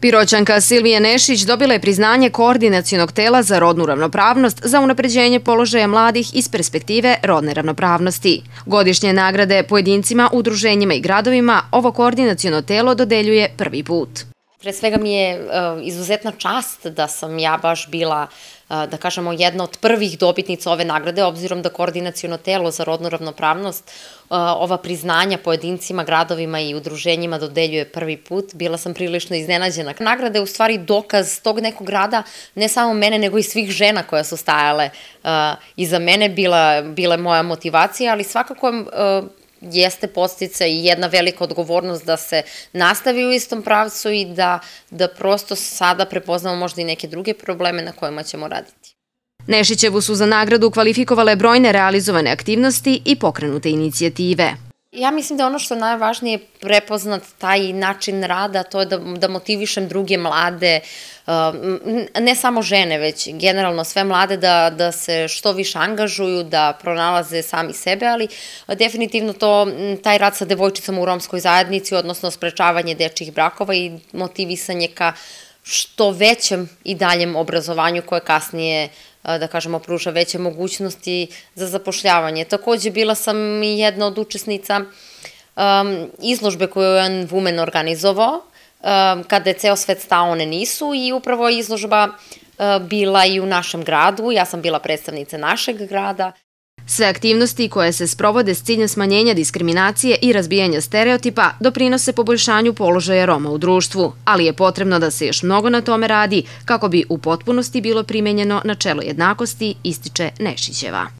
Piroćanka Silvije Nešić dobila je priznanje Koordinacijonog tela za rodnu ravnopravnost za unapređenje položaja mladih iz perspektive rodne ravnopravnosti. Godišnje nagrade pojedincima, udruženjima i gradovima ovo koordinacijono telo dodeljuje prvi put. Pre svega mi je uh, izuzetna čast da sam ja baš bila, uh, da kažemo, jedna od prvih dobitnica ove nagrade, obzirom da koordinacijono telo za rodnu ravnopravnost uh, ova priznanja pojedincima, gradovima i udruženjima dodeljuje prvi put. Bila sam prilično iznenađena. Nagrada je u stvari dokaz tog nekog grada, ne samo mene, nego i svih žena koja su stajale iza mene, bila, bila je moja motivacija, ali svakako je jeste postica i jedna velika odgovornost da se nastavi u istom pravcu i da, da prosto sada prepoznamo možda i neke druge probleme na kojima ćemo raditi. Nešićevu su za nagradu kvalifikovale brojne realizovane aktivnosti i pokrenute inicijative. Ja mislim da ono što najvažnije je prepoznat taj način rada, to je da, da motivišem druge mlade, uh, ne samo žene, već generalno sve mlade da, da se što više angažuju, da pronalaze sami sebe, ali definitivno to, taj rad sa devojčicama u romskoj zajednici, odnosno sprečavanje dečjih brakova i motivisanje ka uh, što većem i daljem obrazovanju koje kasnije da kažemo, pruža veće mogućnosti za zapošljavanje. Takođe, bila sam i jedna od učesnica um, izložbe koju je on Woman organizovao, um, kada je ceo svet stao, one nisu, i upravo je izložba uh, bila i u našem gradu, ja sam bila predstavnica našeg grada. Sve aktivnosti koje se sprovode s ciljem smanjenja diskriminacije i razbijanja stereotipa doprinose poboljšanju položaja Roma u društvu, ali je potrebno da se još mnogo na tome radi kako bi u potpunosti bilo primenjeno načelo jednakosti, ističe Nešićeva.